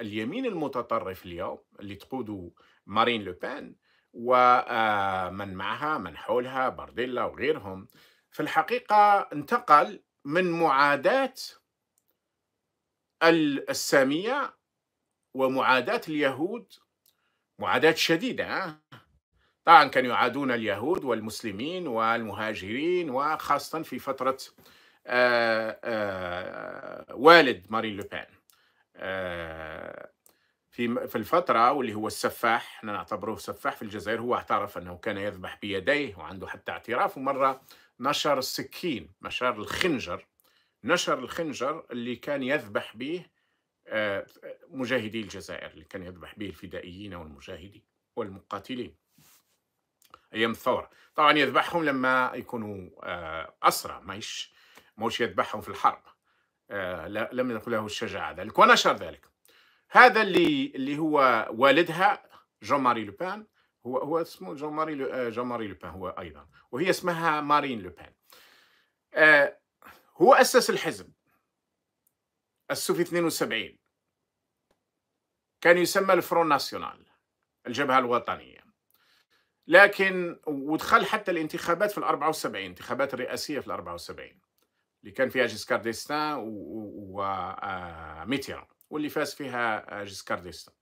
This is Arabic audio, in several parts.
اليمين المتطرف اليوم اللي تقوده مارين لوبان ومن آه، معها من حولها بارديلا وغيرهم في الحقيقة انتقل من معاداة السامية ومعاداة اليهود معاداة شديدة آه. طبعا كانوا يعادون اليهود والمسلمين والمهاجرين وخاصة في فترة آه، والد مارين لوبان آه، في في الفترة واللي هو السفاح احنا نعتبره سفاح في الجزائر هو اعترف أنه كان يذبح بيديه وعنده حتى اعتراف ومرة نشر السكين نشر الخنجر نشر الخنجر اللي كان يذبح به آه، مجاهدي الجزائر اللي كان يذبح به الفدائيين والمجاهدين والمقاتلين أيام الثورة طبعا يذبحهم لما يكونوا آه، أسرى ماهيش موش يذبحهم في الحرب آه، لم يكن له الشجاعة ذلك ونشر ذلك هذا اللي اللي هو والدها جون ماري لوبان هو هو اسمه جون ماري جون ماري لوبان هو ايضا وهي اسمها مارين آه، لوبان هو اسس الحزب السوفي 72 كان يسمى الفرون ناسيونال الجبهه الوطنيه لكن ودخل حتى الانتخابات في ال 74 انتخابات الرئاسيه في ال 74 اللي كان فيها جيسكار ديستان وميتيران آه، آه، واللي فاز فيها آه، جيسكار ديستان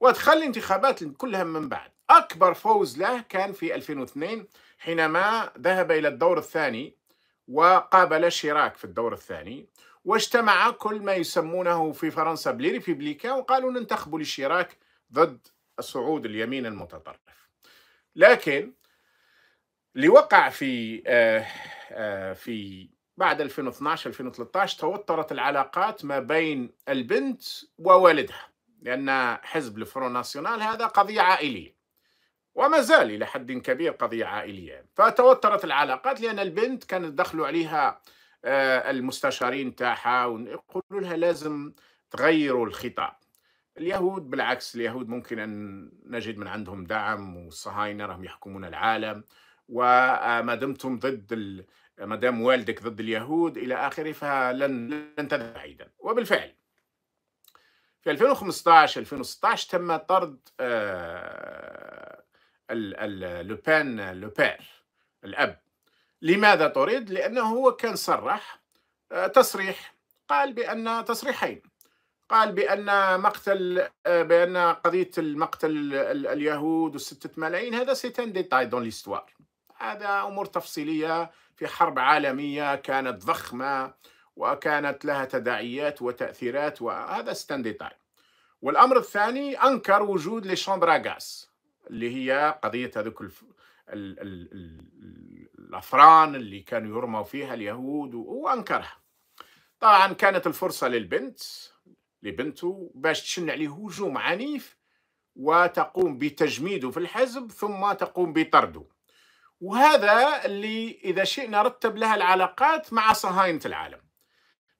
ودخل الانتخابات كلها من بعد أكبر فوز له كان في 2002 حينما ذهب إلى الدور الثاني وقابل شيراك في الدور الثاني واجتمع كل ما يسمونه في فرنسا بليريبيبليكا وقالوا ننتخبوا لشراك ضد صعود اليمين المتطرف لكن اللي وقع في آه آه في بعد 2012 2013 توترت العلاقات ما بين البنت ووالدها لأن حزب الفرون ناسيونال هذا قضية عائلية وما زال إلى حد كبير قضية عائلية فتوترت العلاقات لأن البنت كانت دخلوا عليها آه، المستشارين تاعها ويقولوا لها لازم تغيروا الخطاب اليهود بالعكس اليهود ممكن أن نجد من عندهم دعم والصهاينة راهم يحكمون العالم وما دمتم ضد ما دام والدك ضد اليهود الى اخره فلن لن تذهب بعيدا وبالفعل في 2015 2016 تم طرد آه، لوبان لوبير الاب لماذا طرد؟ لانه هو كان صرح آه، تصريح قال بان تصريحين قال بان مقتل آه، بان قضيه المقتل اليهود والستة ملايين هذا سيتان ديتاي دون ليستوار هذا امور تفصيليه في حرب عالمية كانت ضخمة وكانت لها تداعيات وتأثيرات وهذا ستاندي تايم والأمر الثاني أنكر وجود لي غاس اللي هي قضية هذوك الف... ال... ال... ال... الأفران اللي كانوا يرموا فيها اليهود وأنكرها طبعا كانت الفرصة للبنت لبنته باش تشن عليه هجوم عنيف وتقوم بتجميده في الحزب ثم تقوم بطرده وهذا اللي إذا شئنا رتب لها العلاقات مع صهاينة العالم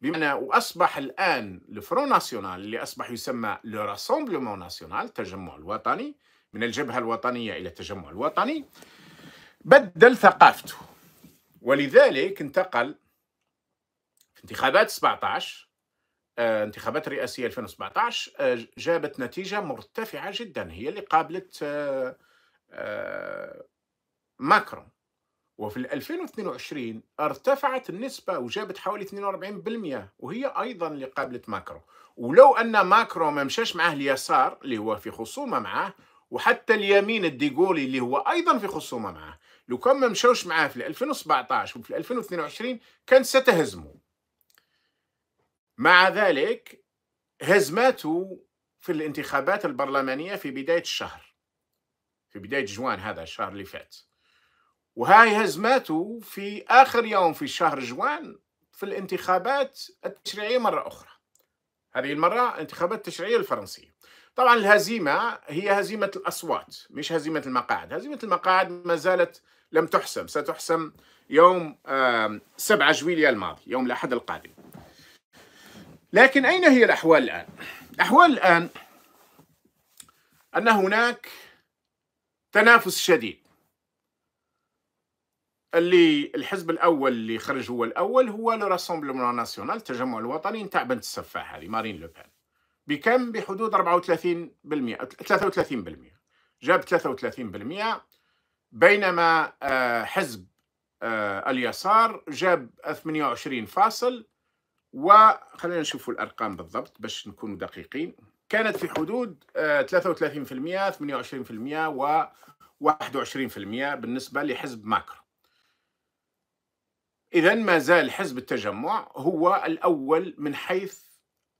بمعنى وأصبح الآن الفرون ناسيونال اللي أصبح يسمى لو ناسيونال تجمع الوطني من الجبهة الوطنية إلى التجمع الوطني بدل ثقافته ولذلك انتقل في انتخابات 17 آه، انتخابات الرئاسية 2017 آه، جابت نتيجة مرتفعة جدا هي اللي قابلت آه، ماكرون وفي 2022 ارتفعت النسبة وجابت حوالي 42% وهي أيضا اللي قابلت ماكرو ولو أن ماكرو ما مشاش معاه اليسار اللي هو في خصومة معاه وحتى اليمين الديغولي اللي هو أيضا في خصومة معاه لو كان ما مشوش معاه في 2017 وفي 2022 كان ستهزمه مع ذلك هزماته في الانتخابات البرلمانية في بداية الشهر في بداية جوان هذا الشهر اللي فات وهاي هزماته في آخر يوم في شهر جوان في الانتخابات التشريعية مرة أخرى هذه المرة انتخابات التشريعية الفرنسية طبعا الهزيمة هي هزيمة الأصوات مش هزيمة المقاعد هزيمة المقاعد ما زالت لم تحسم ستحسم يوم 7 جويليا الماضي يوم الأحد القادم لكن أين هي الأحوال الآن؟ الأحوال الآن أن هناك تنافس شديد اللي الحزب الاول اللي خرج هو الاول هو لو راسومبلمون ناسيونال التجمع الوطني نتاع بنت السفاح هذه مارين لوبان بكم بحدود 34% 33% جاب 33% بينما آه، حزب آه، اليسار جاب 28 فاصل وخلينا نشوفوا الارقام بالضبط باش نكونوا دقيقين كانت في حدود 33% آه، 28% و 21% بالنسبه لحزب ماكرو إذا ما زال حزب التجمع هو الأول من حيث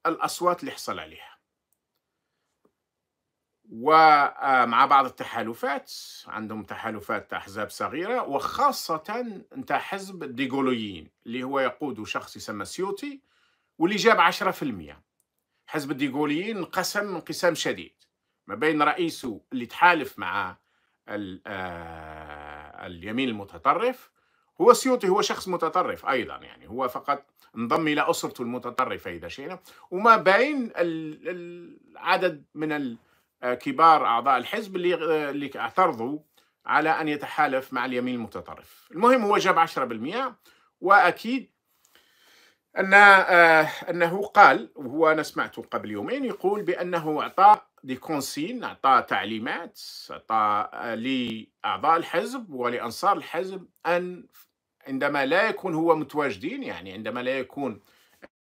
الأصوات اللي حصل عليها ومع آه، بعض التحالفات عندهم تحالفات أحزاب صغيرة وخاصة أنت حزب الديغولويين اللي هو يقود شخص يسمى سيوتي واللي جاب 10% حزب الديغوليين انقسم انقسام شديد ما بين رئيسه اللي تحالف مع آه، اليمين المتطرف هو سيوطي هو شخص متطرف أيضا يعني هو فقط انضم إلى أسرته المتطرفة إذا شئنا وما بين العدد من آه، كبار أعضاء الحزب اللي آه، اللي اعترضوا على أن يتحالف مع اليمين المتطرف المهم هو جاب 10% وأكيد أن آه، أنه قال وهو أنا سمعته قبل يومين يقول بأنه أعطى دي كونسين أعطى تعليمات أعطى آه، لأعضاء الحزب ولأنصار الحزب أن عندما لا يكون هو متواجدين يعني عندما لا يكون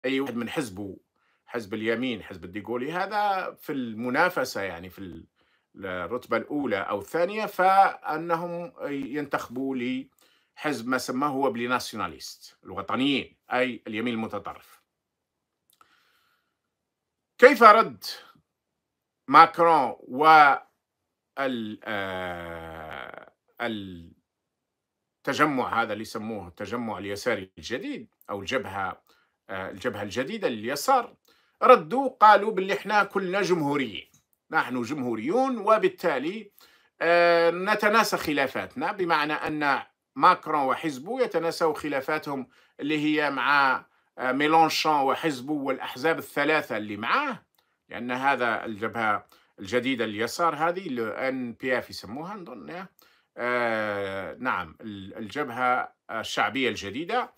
أي واحد من حزبه حزب اليمين حزب الديغولي هذا في المنافسة يعني في الرتبة الأولى أو الثانية فأنهم ينتخبوا لي حزب ما سماه هو بليناسيوناليست الوطنيين أي اليمين المتطرف كيف رد ماكرون و آه، التجمع هذا اللي يسموه التجمع اليساري الجديد او الجبهه آه، الجبهه الجديده لليسار ردوا قالوا باللي احنا كلنا جمهوريين نحن جمهوريون وبالتالي آه، نتناسى خلافاتنا بمعنى ان ماكرون وحزبه يتناسوا خلافاتهم اللي هي مع ميلونشون وحزبه والأحزاب الثلاثة اللي معاه لأن هذا الجبهة الجديدة اليسار هذه الان بي اف يسموها نظن آه نعم الجبهة الشعبية الجديدة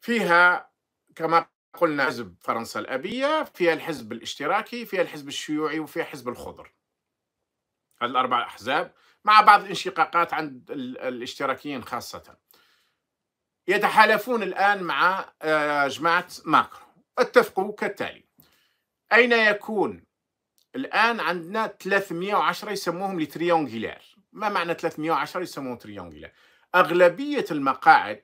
فيها كما قلنا حزب فرنسا الأبية فيها الحزب الاشتراكي فيها الحزب الشيوعي وفيها حزب الخضر هذه الأربع أحزاب مع بعض الانشقاقات عند الاشتراكيين خاصة يتحالفون الآن مع آه، جماعة ماكرو اتفقوا كالتالي أين يكون الآن عندنا 310 يسموهم لتريونجيلار ما معنى 310 يسموهم تريونجيلار أغلبية المقاعد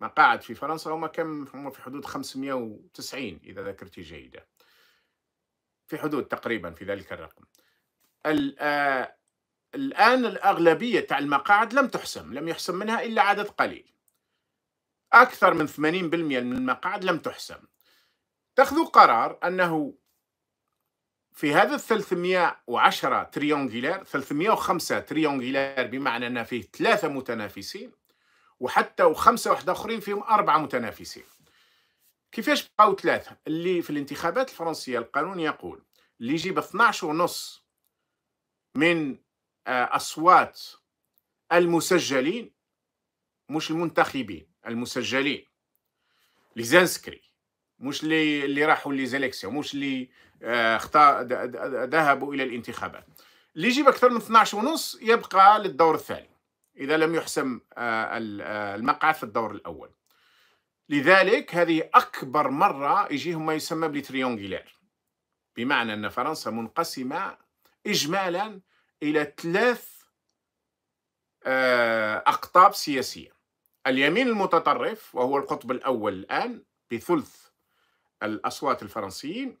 مقاعد في فرنسا هما كم هما في حدود 590 إذا ذاكرتي جيدة في حدود تقريبا في ذلك الرقم آه، الآن الأغلبية تاع المقاعد لم تحسم لم يحسم منها إلا عدد قليل أكثر من 80% من المقاعد لم تحسم تأخذوا قرار أنه في هذا 310 تريونجيلار 305 تريونجيلار بمعنى أن فيه ثلاثة متنافسين وحتى وخمسة واحد آخرين فيهم أربعة متنافسين كيفاش بقاو ثلاثة اللي في الانتخابات الفرنسية القانون يقول اللي يجيب 12 ونص من أصوات المسجلين مش المنتخبين المسجلين لي مش اللي اللي راحوا لي مش اللي آه، اختار ذهبوا الى الانتخابات اللي يجيب اكثر من 12 ونص يبقى للدور الثاني اذا لم يحسم آه، آه، المقعد في الدور الاول لذلك هذه اكبر مره يجيهم ما يسمى بالتريونجيلير بمعنى ان فرنسا منقسمه اجمالا إلى ثلاث آه، أقطاب سياسية اليمين المتطرف وهو القطب الأول الآن بثلث الأصوات الفرنسيين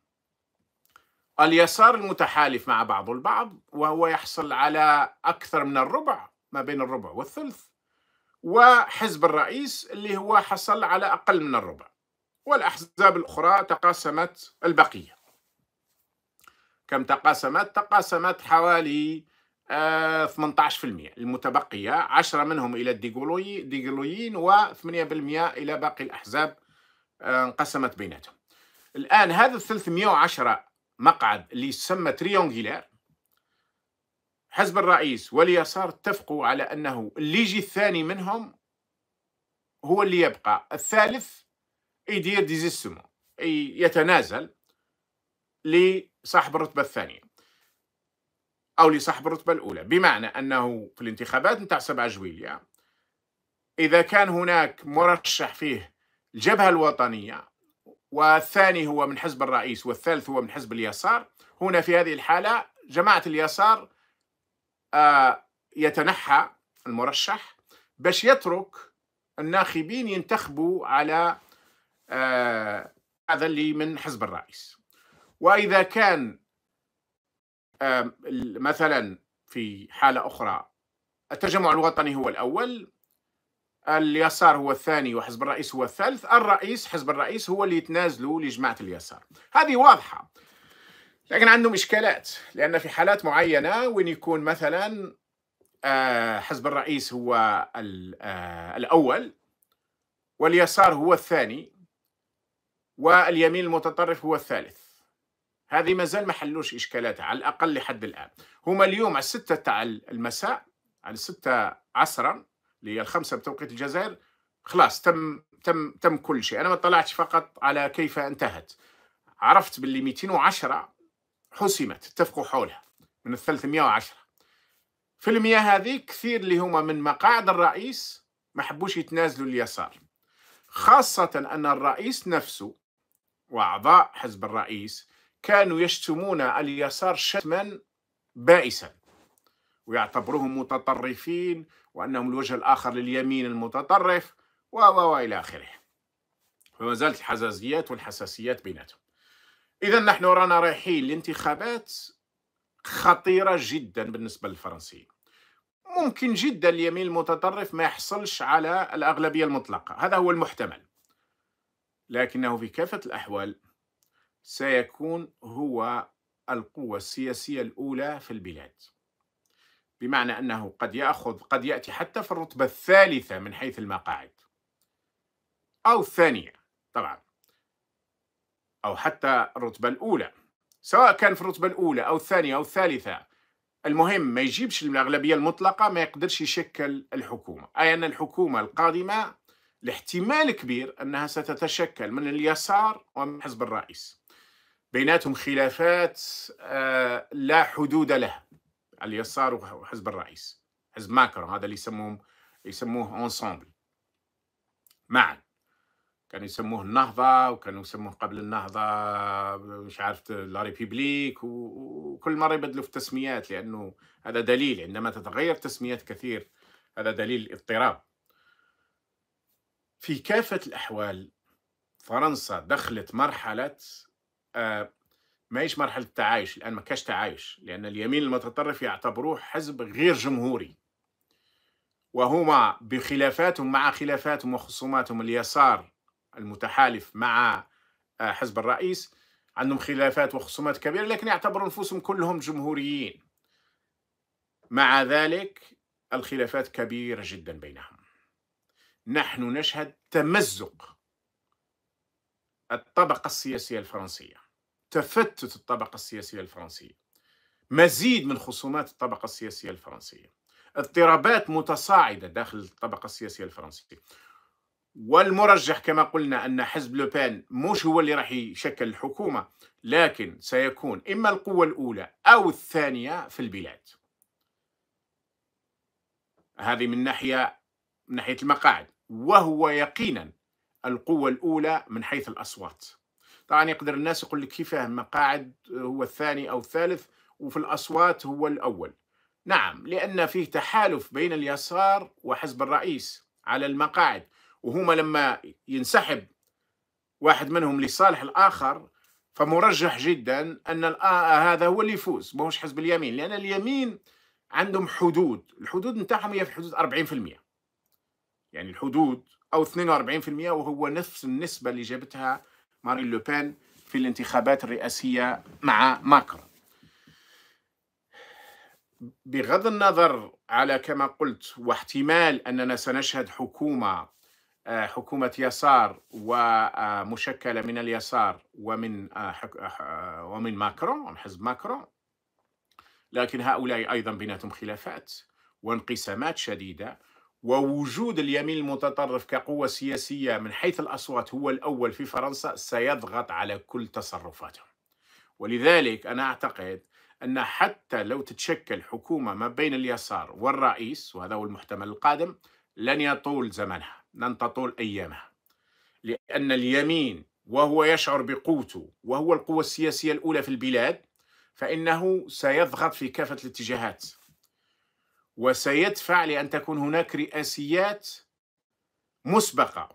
اليسار المتحالف مع بعضه البعض وهو يحصل على أكثر من الربع ما بين الربع والثلث وحزب الرئيس اللي هو حصل على أقل من الربع والأحزاب الأخرى تقاسمت البقية كم تقاسمت تقاسمت حوالي 18% آه، المتبقية 10 منهم إلى الديغولويين و8% إلى باقي الأحزاب آه، انقسمت بيناتهم الآن هذا 310 مقعد اللي يسمى تريونجيلار حزب الرئيس واليسار اتفقوا على أنه اللي يجي الثاني منهم هو اللي يبقى الثالث يدير ديزيسمو يتنازل لصاحب الرتبة الثانية أو لصاحب الرتبة الأولى بمعنى أنه في الانتخابات نتاع 7 جويلية إذا كان هناك مرشح فيه الجبهة الوطنية والثاني هو من حزب الرئيس والثالث هو من حزب اليسار هنا في هذه الحالة جماعة اليسار آه، يتنحى المرشح باش يترك الناخبين ينتخبوا على آه، هذا اللي من حزب الرئيس واذا كان مثلا في حاله اخرى التجمع الوطني هو الاول اليسار هو الثاني وحزب الرئيس هو الثالث الرئيس حزب الرئيس هو اللي يتنازلوا لجماعه اليسار هذه واضحه لكن عندهم اشكالات لان في حالات معينه وين يكون مثلا آه، حزب الرئيس هو آه، الاول واليسار هو الثاني واليمين المتطرف هو الثالث هذه ما زال ما حلوش إشكالاتها على الأقل لحد الآن هما اليوم على الستة تاع المساء على الستة عصرا اللي هي الخمسة بتوقيت الجزائر خلاص تم تم تم كل شيء أنا ما طلعتش فقط على كيف انتهت عرفت باللي 210 حسمت اتفقوا حولها من ال 310 في المياه هذه كثير اللي هما من مقاعد الرئيس ما حبوش يتنازلوا اليسار خاصة أن الرئيس نفسه وأعضاء حزب الرئيس كانوا يشتمون اليسار شتما بائسا ويعتبروهم متطرفين وأنهم الوجه الآخر لليمين المتطرف و و إلى آخره فما زالت الحزازيات والحساسيات بيناتهم إذا نحن رانا رايحين لانتخابات خطيرة جدا بالنسبة للفرنسيين ممكن جدا اليمين المتطرف ما يحصلش على الأغلبية المطلقة هذا هو المحتمل لكنه في كافة الأحوال سيكون هو القوة السياسية الأولى في البلاد بمعنى أنه قد يأخذ قد يأتي حتى في الرتبة الثالثة من حيث المقاعد أو الثانية طبعا أو حتى الرتبة الأولى سواء كان في الرتبة الأولى أو الثانية أو الثالثة المهم ما يجيبش الأغلبية المطلقة ما يقدرش يشكل الحكومة أي أن الحكومة القادمة الاحتمال كبير أنها ستتشكل من اليسار ومن حزب الرئيس بيناتهم خلافات آه، لا حدود لها اليسار وحزب الرئيس حزب ماكرون هذا اللي يسموهم يسموه انسامبل معا كانوا يسموه النهضة وكانوا يسموه قبل النهضة مش عارف لا ريبيبليك وكل مرة يبدلوا في التسميات لأنه هذا دليل عندما تتغير تسميات كثير هذا دليل اضطراب في كافة الأحوال فرنسا دخلت مرحلة ما هيش مرحله تعايش الان ما كاش تعايش لان اليمين المتطرف يعتبروه حزب غير جمهوري وهما بخلافاتهم مع خلافاتهم وخصوماتهم اليسار المتحالف مع آه، حزب الرئيس عندهم خلافات وخصومات كبيره لكن يعتبروا انفسهم كلهم جمهوريين مع ذلك الخلافات كبيره جدا بينهم نحن نشهد تمزق الطبقه السياسيه الفرنسيه تفتت الطبقة السياسية الفرنسية مزيد من خصومات الطبقة السياسية الفرنسية اضطرابات متصاعدة داخل الطبقة السياسية الفرنسية والمرجح كما قلنا أن حزب لوبان مش هو اللي راح يشكل الحكومة لكن سيكون إما القوة الأولى أو الثانية في البلاد هذه من ناحية من ناحية المقاعد وهو يقينا القوة الأولى من حيث الأصوات طبعا يقدر الناس يقول لك كيفاه مقاعد هو الثاني أو الثالث وفي الأصوات هو الأول نعم لأن فيه تحالف بين اليسار وحزب الرئيس على المقاعد وهما لما ينسحب واحد منهم لصالح الآخر فمرجح جدا أن آه، آه، هذا هو اللي يفوز ماهوش حزب اليمين لأن اليمين عندهم حدود الحدود نتاعهم هي في حدود 40% يعني الحدود أو 42% وهو نفس النسبة اللي جابتها مارين لوبين في الانتخابات الرئاسية مع ماكرون بغض النظر على كما قلت واحتمال أننا سنشهد حكومة آه، حكومة يسار ومشكلة آه، من اليسار ومن آه، ومن ماكرون ومن حزب ماكرون لكن هؤلاء أيضا بيناتهم خلافات وانقسامات شديدة ووجود اليمين المتطرف كقوة سياسية من حيث الأصوات هو الأول في فرنسا سيضغط على كل تصرفاتهم ولذلك أنا أعتقد أن حتى لو تتشكل حكومة ما بين اليسار والرئيس وهذا هو المحتمل القادم لن يطول زمنها لن تطول أيامها لأن اليمين وهو يشعر بقوته وهو القوة السياسية الأولى في البلاد فإنه سيضغط في كافة الاتجاهات وسيدفع لأن تكون هناك رئاسيات مسبقة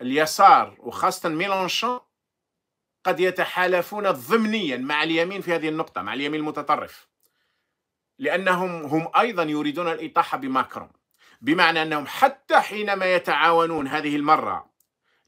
اليسار وخاصة ميلانشون قد يتحالفون ضمنيا مع اليمين في هذه النقطة مع اليمين المتطرف لأنهم هم أيضا يريدون الإطاحة بماكرون بمعنى أنهم حتى حينما يتعاونون هذه المرة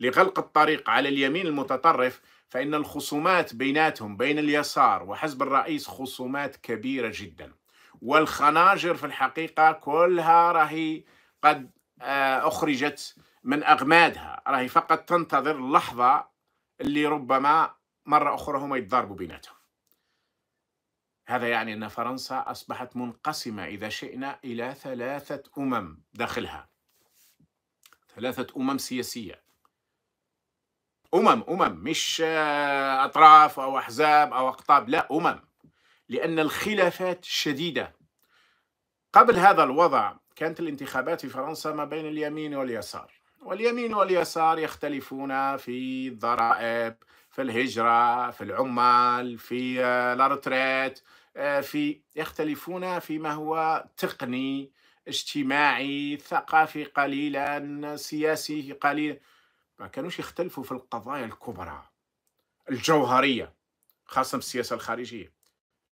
لغلق الطريق على اليمين المتطرف فإن الخصومات بيناتهم بين اليسار وحزب الرئيس خصومات كبيرة جداً والخناجر في الحقيقة كلها راهي قد آه، أخرجت من أغمادها راهي فقط تنتظر اللحظة اللي ربما مرة أخرى هم يتضاربوا بيناتهم هذا يعني أن فرنسا أصبحت منقسمة إذا شئنا إلى ثلاثة أمم داخلها ثلاثة أمم سياسية أمم أمم مش آه، أطراف أو أحزاب أو أقطاب لا أمم لأن الخلافات شديدة قبل هذا الوضع كانت الانتخابات في فرنسا ما بين اليمين واليسار واليمين واليسار يختلفون في الضرائب في الهجرة في العمال في الأرتريت آه، في يختلفون فيما هو تقني اجتماعي ثقافي قليلا سياسي قليلا ما كانوش يختلفوا في القضايا الكبرى الجوهرية خاصة في السياسة الخارجية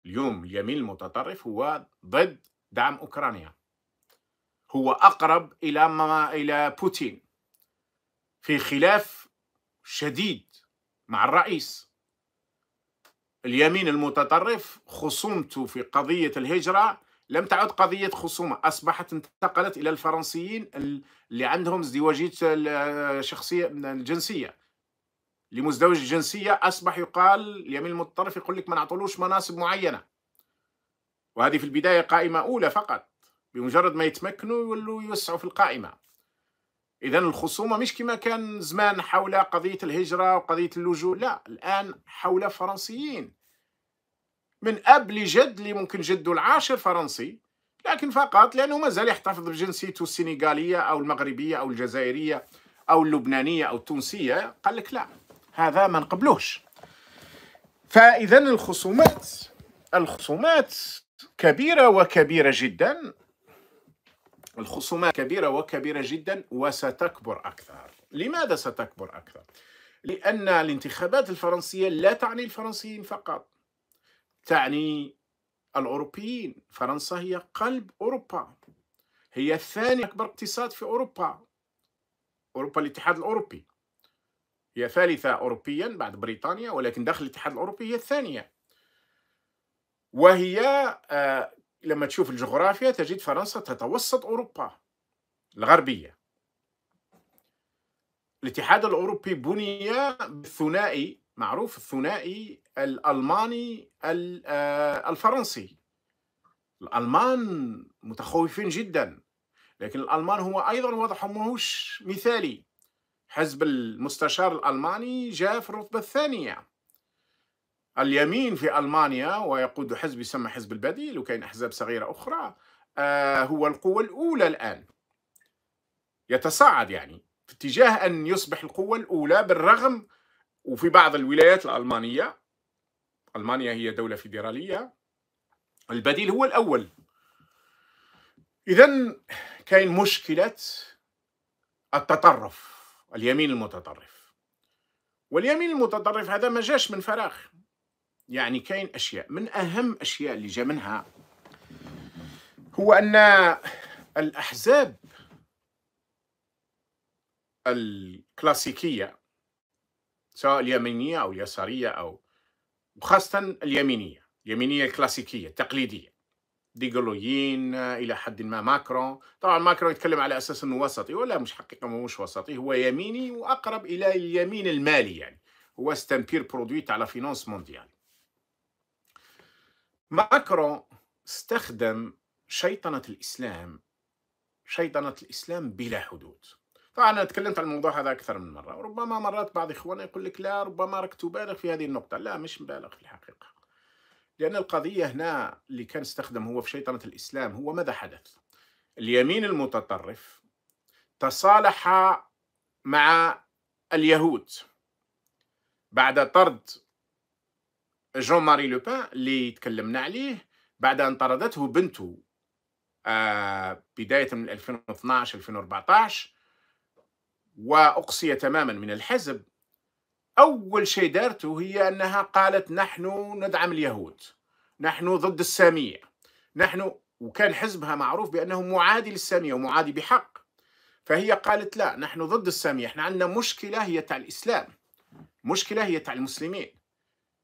اليوم اليمين المتطرف هو ضد دعم اوكرانيا هو اقرب الى ما الى بوتين في خلاف شديد مع الرئيس اليمين المتطرف خصومته في قضيه الهجره لم تعد قضيه خصومه اصبحت انتقلت الى الفرنسيين اللي عندهم ازدواجيه الشخصيه الجنسيه لمزدوج الجنسية أصبح يقال اليمين المتطرف يقول لك ما نعطولوش مناصب معينة وهذه في البداية قائمة أولى فقط بمجرد ما يتمكنوا يولوا يوسعوا في القائمة إذا الخصومة مش كما كان زمان حول قضية الهجرة وقضية اللجوء لا الآن حول فرنسيين من أب لجد اللي ممكن جده العاشر فرنسي لكن فقط لأنه مازال يحتفظ بجنسيته السنغالية أو المغربية أو الجزائرية أو اللبنانية أو التونسية قال لك لا هذا ما نقبلوش فاذا الخصومات الخصومات كبيره وكبيره جدا الخصومات كبيره وكبيره جدا وستكبر اكثر لماذا ستكبر اكثر لان الانتخابات الفرنسيه لا تعني الفرنسيين فقط تعني الاوروبيين فرنسا هي قلب اوروبا هي ثاني اكبر اقتصاد في اوروبا اوروبا الاتحاد الاوروبي هي ثالثة أوروبيا بعد بريطانيا ولكن داخل الاتحاد الأوروبي هي الثانية وهي آه، لما تشوف الجغرافيا تجد فرنسا تتوسط أوروبا الغربية الاتحاد الأوروبي بني بالثنائي معروف الثنائي الألماني آه، الفرنسي الألمان متخوفين جدا لكن الألمان هو أيضا وضعهم ماهوش مثالي حزب المستشار الألماني جاء في الرتبة الثانية اليمين في ألمانيا ويقود حزب يسمى حزب البديل وكاين أحزاب صغيرة أخرى آه، هو القوة الأولى الآن يتصاعد يعني في اتجاه أن يصبح القوة الأولى بالرغم وفي بعض الولايات الألمانية ألمانيا هي دولة فيدرالية البديل هو الأول إذا كاين مشكلة التطرف اليمين المتطرف واليمين المتطرف هذا ما جاش من فراغ يعني كاين اشياء من اهم اشياء اللي جا منها هو ان الاحزاب الكلاسيكيه سواء اليمينيه او اليساريه او وخاصه اليمينيه اليمينيه الكلاسيكيه التقليديه ديغولويين الى حد ما ماكرون طبعا ماكرون يتكلم على اساس انه وسطي ولا مش حقيقه مش وسطي هو يميني واقرب الى اليمين المالي يعني هو ستامبير برودويت على فينانس مونديال ماكرون استخدم شيطنه الاسلام شيطنه الاسلام بلا حدود طبعا انا تكلمت عن الموضوع هذا اكثر من مره وربما مرات بعض اخواننا يقول لك لا ربما راك تبالغ في هذه النقطه لا مش مبالغ في الحقيقه لأن القضية هنا اللي كان استخدم هو في شيطنة الإسلام هو ماذا حدث اليمين المتطرف تصالح مع اليهود بعد طرد جون ماري لوبان اللي تكلمنا عليه بعد أن طردته بنته آه، بداية من 2012 2014 وأقصي تماما من الحزب أول شيء دارته هي أنها قالت نحن ندعم اليهود نحن ضد السامية نحن وكان حزبها معروف بأنه معادي للسامية ومعادي بحق فهي قالت لا نحن ضد السامية احنا عندنا مشكلة هي تاع الإسلام مشكلة هي تاع المسلمين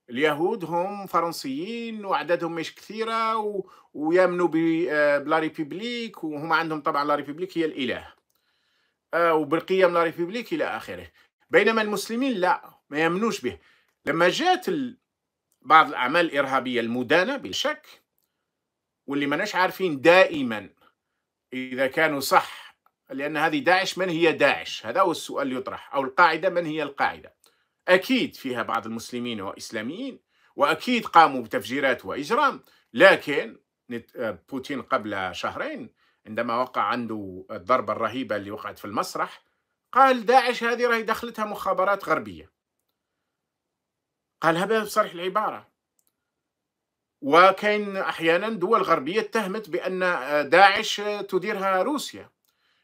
اليهود هم فرنسيين وأعدادهم مش كثيرة و... ويامنوا آه، بلا ريبيبليك وهم عندهم طبعا لا ريبيبليك هي الإله آه، وبالقيم لا ريبيبليك إلى آخره بينما المسلمين لا ما يامنوش به لما جات بعض الأعمال الإرهابية المدانة بالشك واللي ماناش عارفين دائما إذا كانوا صح لأن هذه داعش من هي داعش هذا هو السؤال اللي يطرح أو القاعدة من هي القاعدة أكيد فيها بعض المسلمين وإسلاميين وأكيد قاموا بتفجيرات وإجرام لكن بوتين قبل شهرين عندما وقع عنده الضربة الرهيبة اللي وقعت في المسرح قال داعش هذه راهي دخلتها مخابرات غربية قال هذا بصريح العبارة وكان أحيانا دول غربية اتهمت بأن داعش تديرها روسيا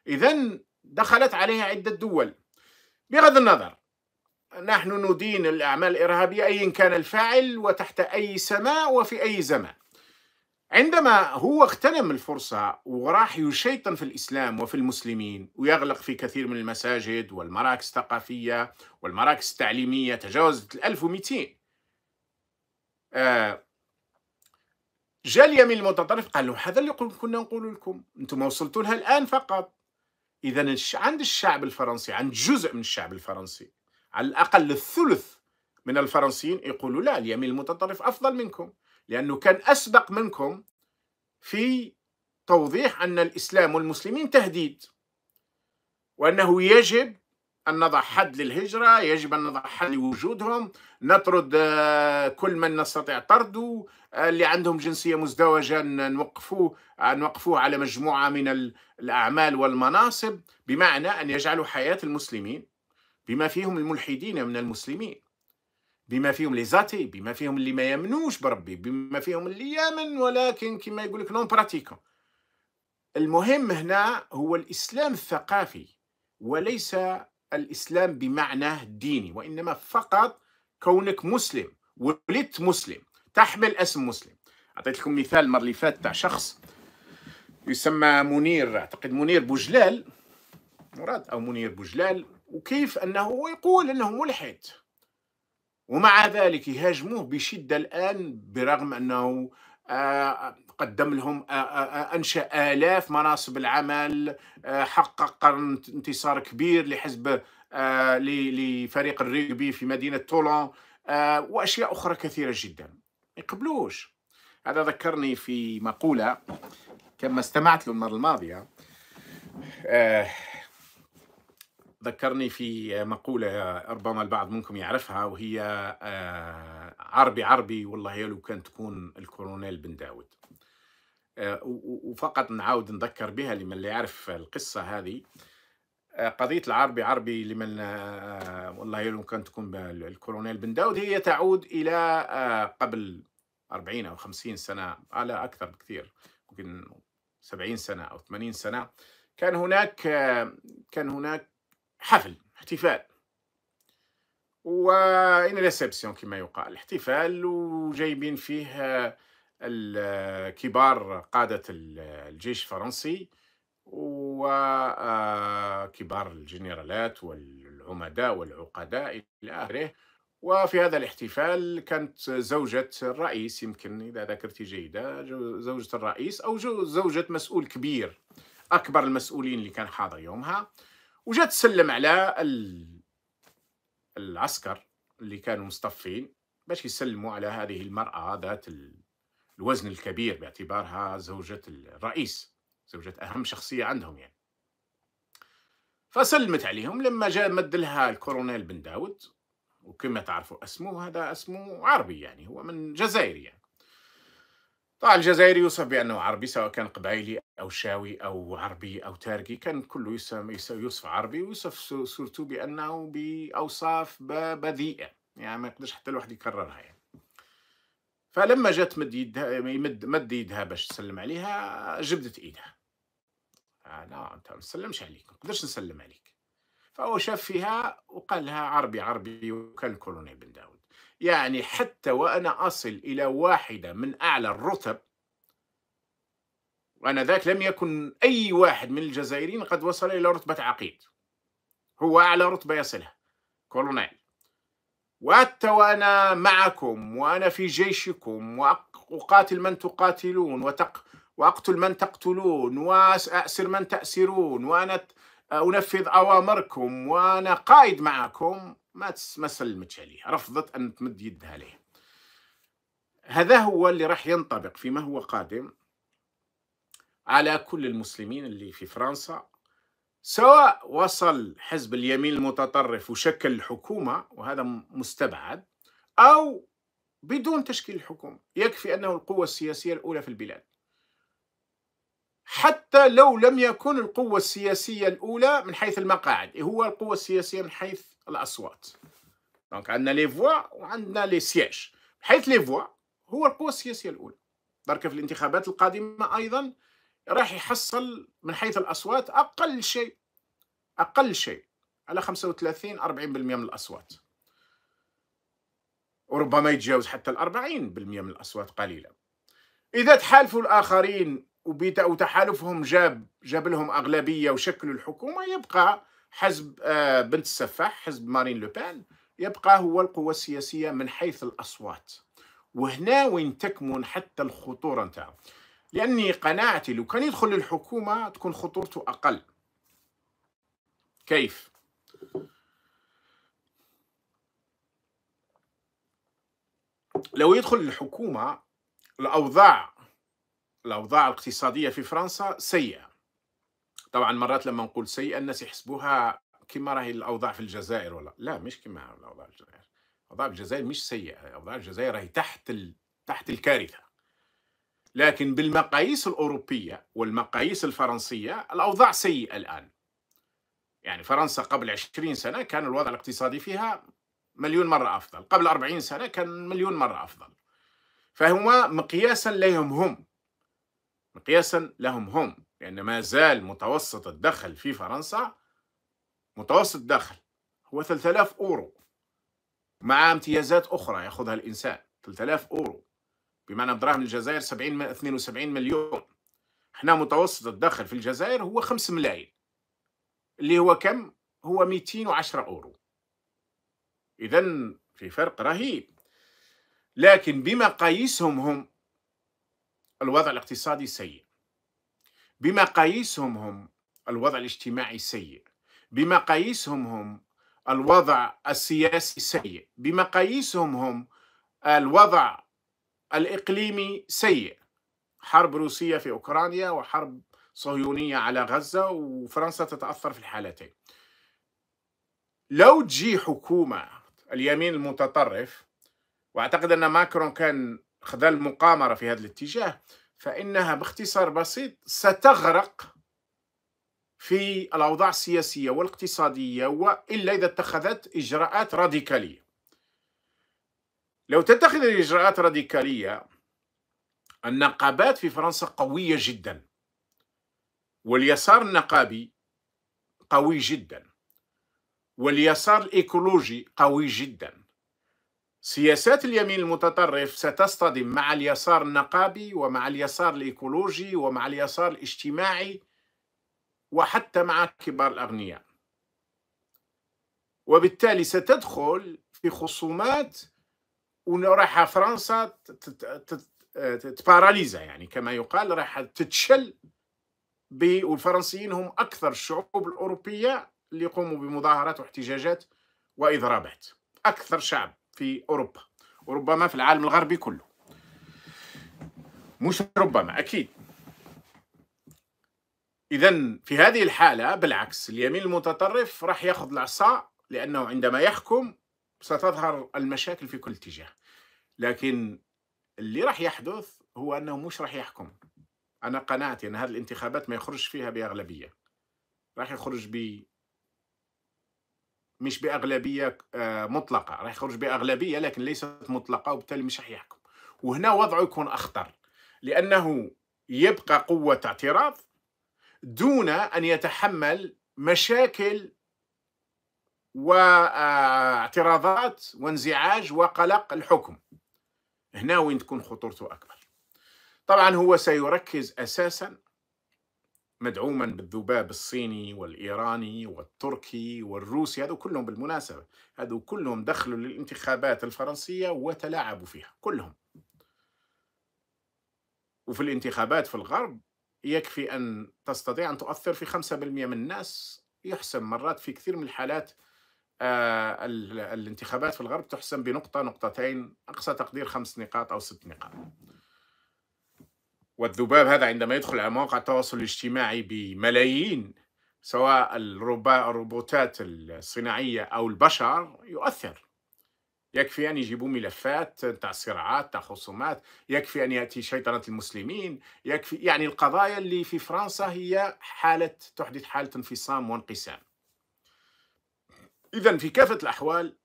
إذا دخلت عليها عدة دول بغض النظر نحن ندين الأعمال الإرهابية أيا كان الفاعل وتحت أي سماء وفي أي زمان عندما هو اغتنم الفرصة وراح يشيطن في الإسلام وفي المسلمين ويغلق في كثير من المساجد والمراكز الثقافية والمراكز التعليمية تجاوزت 1200 آه جاء اليمين المتطرف قال له هذا اللي كنا نقول لكم انتم وصلتوا لها الآن فقط إذا عند الشعب الفرنسي عند جزء من الشعب الفرنسي على الأقل الثلث من الفرنسيين يقولوا لا اليمين المتطرف أفضل منكم لأنه كان أسبق منكم في توضيح أن الإسلام والمسلمين تهديد وأنه يجب أن نضع حد للهجرة يجب أن نضع حد لوجودهم نطرد آه، كل من نستطيع طرده آه، اللي عندهم جنسية مزدوجة نوقفوه آه، نوقفوه على مجموعة من الأعمال والمناصب بمعنى أن يجعلوا حياة المسلمين بما فيهم الملحدين من المسلمين بما فيهم لي زاتي بما فيهم اللي ما يامنوش بربي بما فيهم اللي يامن ولكن كما يقول لك نون براتيكون المهم هنا هو الاسلام الثقافي وليس الاسلام بمعنى الديني وانما فقط كونك مسلم ولدت مسلم تحمل اسم مسلم اعطيت لكم مثال المره اللي فاتت شخص يسمى منير اعتقد منير بوجلال مراد او منير بوجلال وكيف انه يقول انه ملحد ومع ذلك يهاجموه بشده الان برغم انه آه، آه، قدم لهم آه، انشا الاف مناصب العمل حقق انتصار كبير لحزب لفريق الريغبي في مدينه تولون واشياء اخرى كثيره جدا ما يقبلوش هذا ذكرني في مقوله كما استمعت له المره الماضيه ذكرني في مقولة ربما البعض منكم يعرفها وهي آه، عربي عربي والله لو كان تكون الكولونيل بن داود آه، وفقط نعاود نذكر بها لمن لا يعرف القصة هذه آه، قضية العربي عربي لمن والله لو كان تكون الكولونيل بن داود هي تعود إلى قبل 40 أو 50 سنة على أكثر بكثير ممكن 70 سنة أو 80 سنة كان هناك كان هناك حفل احتفال و ان ريسبسيون كما يقال احتفال وجايبين فيه كبار قادة الجيش الفرنسي وكبار آه، الجنرالات والعمداء والعقداء إلى آخره وفي هذا الاحتفال كانت زوجة الرئيس يمكن إذا ذكرتي جيدة زوجة الرئيس أو زوجة مسؤول كبير أكبر المسؤولين اللي كان حاضر يومها وجات تسلم على العسكر اللي كانوا مصطفين باش يسلموا على هذه المرأة ذات الوزن الكبير باعتبارها زوجة الرئيس زوجة أهم شخصية عندهم يعني فسلمت عليهم لما جاء مد لها الكولونيل بن داود وكما تعرفوا اسمه هذا اسمه عربي يعني هو من جزائري يعني طبعا الجزائري يوصف بأنه عربي سواء كان قبائلي أو شاوي أو عربي أو تاركي كان كله يوصف عربي ويوصف سورته بأنه بأوصاف بذيئه يعني ما يقدرش حتى الواحد يكررها يعني. فلما جات مد يدها مد, مد يدها باش تسلم عليها جبدت ايدها آه انت ما نسلمش عليك ما نقدرش نسلم عليك فهو شاف فيها وقال لها عربي عربي وكان الكولونيل بن داود يعني حتى وأنا أصل إلى واحدة من أعلى الرتب وأنا ذاك لم يكن أي واحد من الجزائريين قد وصل إلى رتبة عقيد هو أعلى رتبة يصلها كولونيل وحتى وأنا معكم وأنا في جيشكم وأقاتل من تقاتلون وتق وأقتل من تقتلون وأسر من تأسرون وأنا انفذ اوامركم وانا قايد معكم ما ما سلمتش عليه رفضت ان تمد يدها عليه هذا هو اللي راح ينطبق فيما هو قادم على كل المسلمين اللي في فرنسا سواء وصل حزب اليمين المتطرف وشكل الحكومة وهذا مستبعد أو بدون تشكيل الحكومة يكفي أنه القوة السياسية الأولى في البلاد حتى لو لم يكن القوة السياسية الأولى من حيث المقاعد هو القوة السياسية من حيث الأصوات دونك عندنا لي فوا وعندنا لي سياج حيث لي فوا هو القوة السياسية الأولى درك في الانتخابات القادمة أيضا راح يحصل من حيث الأصوات أقل شيء أقل شيء على 35 40% من الأصوات وربما يتجاوز حتى ال 40% من الأصوات قليلا إذا تحالفوا الآخرين وتحالفهم جاب جاب لهم اغلبيه وشكلوا الحكومه يبقى حزب آه، بنت السفاح حزب مارين لوبان يبقى هو القوة السياسية من حيث الأصوات وهنا وين تكمن حتى الخطورة نتاعو لأني قناعتي لو كان يدخل للحكومة تكون خطورته أقل كيف؟ لو يدخل الحكومة الأوضاع الأوضاع الاقتصادية في فرنسا سيئة طبعا مرات لما نقول سيئة الناس يحسبوها كما راهي الأوضاع في الجزائر ولا لا مش كما الأوضاع في الجزائر أوضاع الجزائر مش سيئة أوضاع الجزائر راهي تحت ال... تحت الكارثة لكن بالمقاييس الأوروبية والمقاييس الفرنسية الأوضاع سيئة الآن يعني فرنسا قبل 20 سنة كان الوضع الاقتصادي فيها مليون مرة أفضل قبل 40 سنة كان مليون مرة أفضل فهما مقياسا ليهم هم مقياسا لهم هم لأن ما زال متوسط الدخل في فرنسا متوسط الدخل هو 3000 أورو مع امتيازات أخرى يأخذها الإنسان 3000 أورو بمعنى بدراهم الجزائر 70 72 مليون احنا متوسط الدخل في الجزائر هو 5 ملايين اللي هو كم هو 210 أورو إذا في فرق رهيب لكن بمقاييسهم هم الوضع الاقتصادي سيء بمقاييسهم هم الوضع الاجتماعي سيء بمقاييسهم هم الوضع السياسي سيء بمقاييسهم هم الوضع الإقليمي سيء حرب روسية في أوكرانيا وحرب صهيونية على غزة وفرنسا تتأثر في الحالتين لو تجي حكومة اليمين المتطرف واعتقد ان ماكرون كان خذا المقامرة في هذا الاتجاه فإنها باختصار بسيط ستغرق في الأوضاع السياسية والاقتصادية وإلا إذا اتخذت إجراءات راديكالية لو تتخذ الإجراءات راديكالية النقابات في فرنسا قوية جدا واليسار النقابي قوي جدا واليسار الإيكولوجي قوي جدا سياسات اليمين المتطرف ستصطدم مع اليسار النقابي ومع اليسار الإيكولوجي ومع اليسار الاجتماعي وحتى مع كبار الأغنياء وبالتالي ستدخل في خصومات ورايحة فرنسا تباراليزا يعني كما يقال راح تتشل والفرنسيين هم أكثر الشعوب الأوروبية اللي يقوموا بمظاهرات واحتجاجات وإضرابات أكثر شعب في أوروبا وربما في العالم الغربي كله مش ربما أكيد إذا في هذه الحالة بالعكس اليمين المتطرف راح ياخذ العصا لأنه عندما يحكم ستظهر المشاكل في كل اتجاه لكن اللي راح يحدث هو أنه مش راح يحكم أنا قناعتي أن هذه الانتخابات ما يخرج فيها بأغلبية راح يخرج مش باغلبيه آه، مطلقه راح يخرج باغلبيه لكن ليست مطلقه وبالتالي مش راح يحكم وهنا وضعه يكون اخطر لانه يبقى قوه اعتراض دون ان يتحمل مشاكل واعتراضات آه، وانزعاج وقلق الحكم هنا وين تكون خطورته اكبر طبعا هو سيركز اساسا مدعوما بالذباب الصيني والإيراني والتركي والروسي هذو كلهم بالمناسبة هذو كلهم دخلوا للانتخابات الفرنسية وتلاعبوا فيها كلهم وفي الانتخابات في الغرب يكفي أن تستطيع أن تؤثر في 5% من الناس يحسم مرات في كثير من الحالات آه الانتخابات في الغرب تحسم بنقطة نقطتين أقصى تقدير خمس نقاط أو ست نقاط والذباب هذا عندما يدخل على مواقع التواصل الاجتماعي بملايين سواء الروبوتات الصناعية أو البشر يؤثر يكفي أن يجيبوا ملفات تاع صراعات تاع خصومات يكفي أن يأتي شيطنة المسلمين يكفي يعني القضايا اللي في فرنسا هي حالة تحدث حالة انفصام وانقسام إذا في كافة الأحوال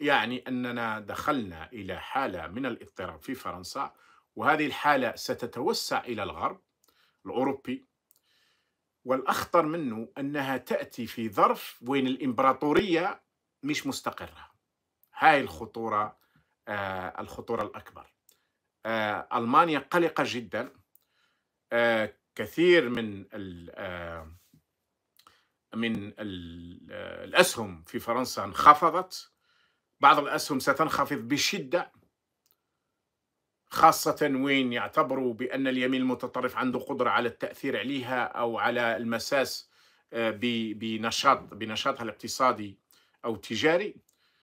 يعني أننا دخلنا إلى حالة من الاضطراب في فرنسا وهذه الحالة ستتوسع إلى الغرب الأوروبي والأخطر منه أنها تأتي في ظرف وين الإمبراطورية مش مستقرة هاي الخطورة آه الخطورة الأكبر آه ألمانيا قلقة جدا آه كثير من ال آه، من آه، الأسهم في فرنسا انخفضت بعض الأسهم ستنخفض بشدة خاصة وين يعتبروا بأن اليمين المتطرف عنده قدرة على التأثير عليها أو على المساس آه، بنشاط بنشاطها الاقتصادي أو التجاري